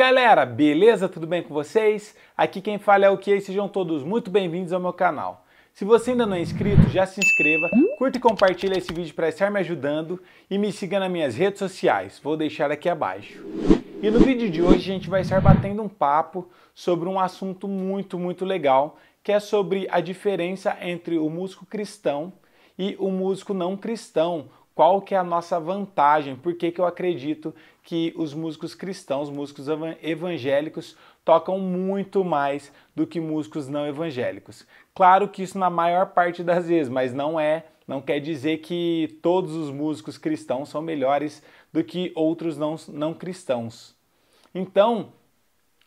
galera, beleza? Tudo bem com vocês? Aqui quem fala é o Key, sejam todos muito bem-vindos ao meu canal. Se você ainda não é inscrito, já se inscreva, curta e compartilha esse vídeo para estar me ajudando e me siga nas minhas redes sociais, vou deixar aqui abaixo. E no vídeo de hoje a gente vai estar batendo um papo sobre um assunto muito, muito legal, que é sobre a diferença entre o músico cristão e o músico não cristão, qual que é a nossa vantagem, por que, que eu acredito que os músicos cristãos, músicos evangélicos, tocam muito mais do que músicos não evangélicos. Claro que isso na maior parte das vezes, mas não é, não quer dizer que todos os músicos cristãos são melhores do que outros não, não cristãos. Então,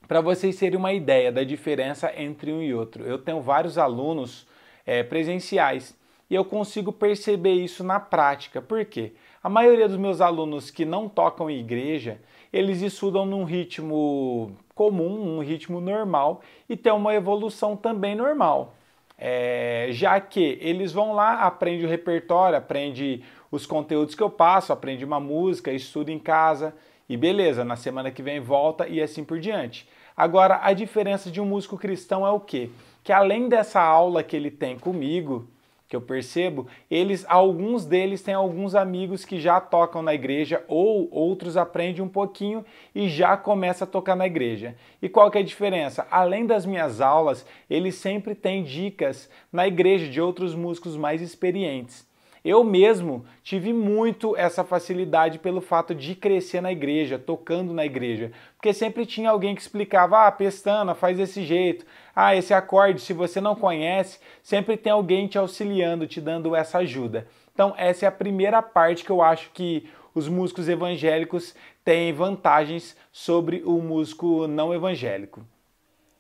para vocês terem uma ideia da diferença entre um e outro, eu tenho vários alunos é, presenciais e eu consigo perceber isso na prática. Por quê? A maioria dos meus alunos que não tocam em igreja, eles estudam num ritmo comum, um ritmo normal e tem uma evolução também normal. É, já que eles vão lá, aprende o repertório, aprende os conteúdos que eu passo, aprende uma música, estuda em casa e beleza, na semana que vem volta e assim por diante. Agora, a diferença de um músico cristão é o quê? Que além dessa aula que ele tem comigo, que eu percebo, eles, alguns deles têm alguns amigos que já tocam na igreja ou outros aprendem um pouquinho e já começa a tocar na igreja. E qual que é a diferença? Além das minhas aulas, eles sempre têm dicas na igreja de outros músicos mais experientes. Eu mesmo tive muito essa facilidade pelo fato de crescer na igreja, tocando na igreja, porque sempre tinha alguém que explicava: ah, pestana, faz desse jeito, ah, esse acorde, se você não conhece, sempre tem alguém te auxiliando, te dando essa ajuda. Então, essa é a primeira parte que eu acho que os músicos evangélicos têm vantagens sobre o músico não evangélico.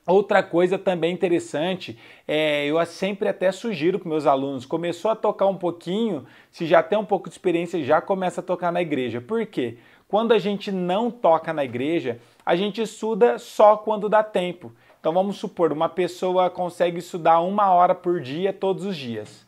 Outra coisa também interessante, é, eu sempre até sugiro para meus alunos, começou a tocar um pouquinho, se já tem um pouco de experiência, já começa a tocar na igreja. Por quê? Quando a gente não toca na igreja, a gente estuda só quando dá tempo. Então vamos supor, uma pessoa consegue estudar uma hora por dia todos os dias.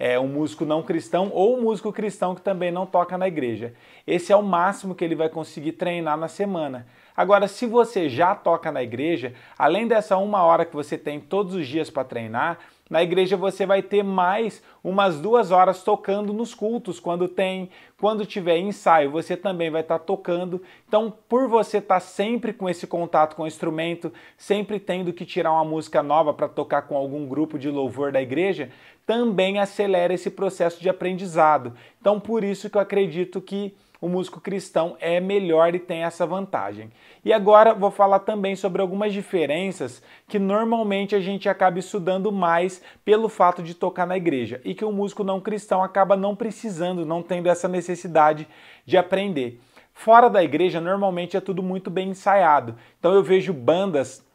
É um músico não cristão ou um músico cristão que também não toca na igreja. Esse é o máximo que ele vai conseguir treinar na semana. Agora, se você já toca na igreja, além dessa uma hora que você tem todos os dias para treinar, na igreja você vai ter mais umas duas horas tocando nos cultos, quando tem, quando tiver ensaio, você também vai estar tá tocando. Então, por você estar tá sempre com esse contato com o instrumento, sempre tendo que tirar uma música nova para tocar com algum grupo de louvor da igreja, também acelera esse processo de aprendizado. Então, por isso que eu acredito que o músico cristão é melhor e tem essa vantagem. E agora vou falar também sobre algumas diferenças que normalmente a gente acaba estudando mais pelo fato de tocar na igreja e que o músico não cristão acaba não precisando, não tendo essa necessidade de aprender. Fora da igreja, normalmente é tudo muito bem ensaiado. Então eu vejo bandas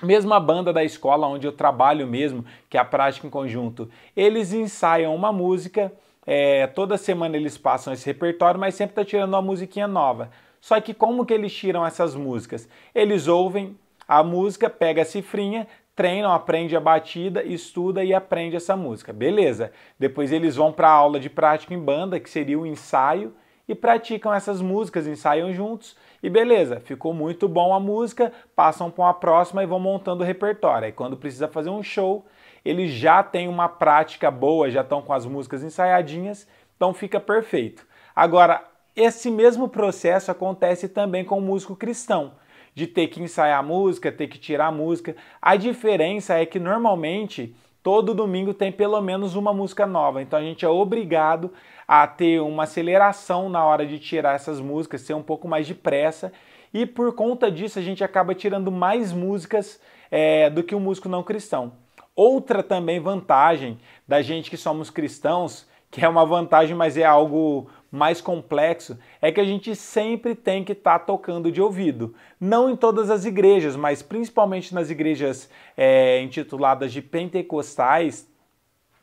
mesmo a banda da escola onde eu trabalho mesmo, que é a prática em conjunto, eles ensaiam uma música é, toda semana eles passam esse repertório, mas sempre tá tirando uma musiquinha nova. Só que como que eles tiram essas músicas? Eles ouvem a música, pega a cifrinha, treinam, aprende a batida, estuda e aprende essa música. Beleza. Depois eles vão para a aula de prática em banda, que seria o ensaio, e praticam essas músicas, ensaiam juntos e beleza, ficou muito bom a música, passam para a próxima e vão montando o repertório. E quando precisa fazer um show, eles já têm uma prática boa, já estão com as músicas ensaiadinhas, então fica perfeito. Agora, esse mesmo processo acontece também com o músico cristão, de ter que ensaiar a música, ter que tirar a música. A diferença é que normalmente Todo domingo tem pelo menos uma música nova, então a gente é obrigado a ter uma aceleração na hora de tirar essas músicas, ser um pouco mais de pressa, e por conta disso a gente acaba tirando mais músicas é, do que o um músico não cristão. Outra também vantagem da gente que somos cristãos, que é uma vantagem, mas é algo mais complexo é que a gente sempre tem que estar tá tocando de ouvido. Não em todas as igrejas, mas principalmente nas igrejas é, intituladas de pentecostais,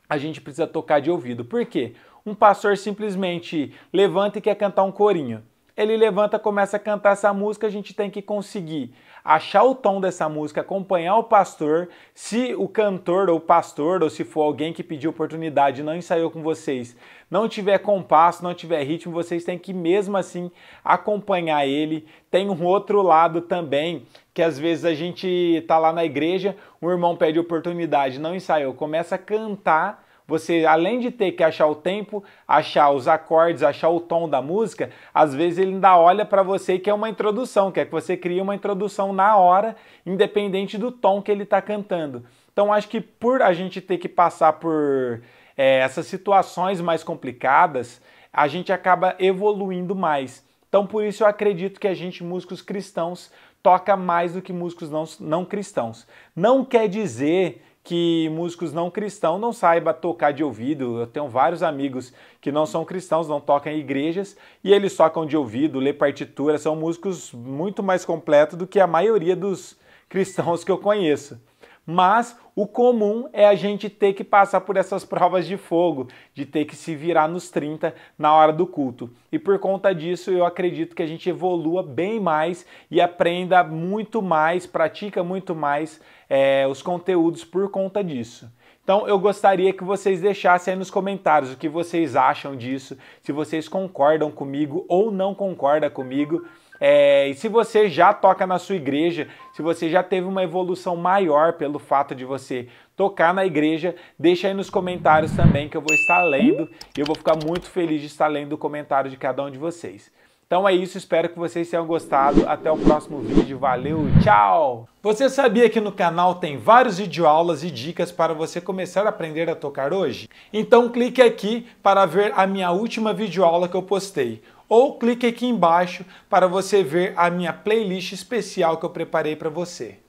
a gente precisa tocar de ouvido. Por quê? Um pastor simplesmente levanta e quer cantar um corinho ele levanta, começa a cantar essa música, a gente tem que conseguir achar o tom dessa música, acompanhar o pastor. Se o cantor ou pastor, ou se for alguém que pediu oportunidade não ensaiou com vocês, não tiver compasso, não tiver ritmo, vocês têm que mesmo assim acompanhar ele. Tem um outro lado também, que às vezes a gente tá lá na igreja, um irmão pede oportunidade, não ensaiou, começa a cantar você, além de ter que achar o tempo, achar os acordes, achar o tom da música, às vezes ele ainda olha para você que é uma introdução, quer que você crie uma introdução na hora, independente do tom que ele está cantando. Então, acho que por a gente ter que passar por é, essas situações mais complicadas, a gente acaba evoluindo mais. Então, por isso eu acredito que a gente, músicos cristãos, toca mais do que músicos não, não cristãos. Não quer dizer que músicos não cristãos não saibam tocar de ouvido. Eu tenho vários amigos que não são cristãos, não tocam em igrejas, e eles tocam de ouvido, lê partitura, são músicos muito mais completos do que a maioria dos cristãos que eu conheço. Mas o comum é a gente ter que passar por essas provas de fogo, de ter que se virar nos 30 na hora do culto. E por conta disso, eu acredito que a gente evolua bem mais e aprenda muito mais, pratica muito mais é, os conteúdos por conta disso. Então eu gostaria que vocês deixassem aí nos comentários o que vocês acham disso, se vocês concordam comigo ou não concordam comigo. É, e se você já toca na sua igreja, se você já teve uma evolução maior pelo fato de você tocar na igreja, deixa aí nos comentários também que eu vou estar lendo e eu vou ficar muito feliz de estar lendo o comentário de cada um de vocês. Então é isso, espero que vocês tenham gostado. Até o próximo vídeo, valeu, tchau! Você sabia que no canal tem vários videoaulas e dicas para você começar a aprender a tocar hoje? Então clique aqui para ver a minha última videoaula que eu postei ou clique aqui embaixo para você ver a minha playlist especial que eu preparei para você.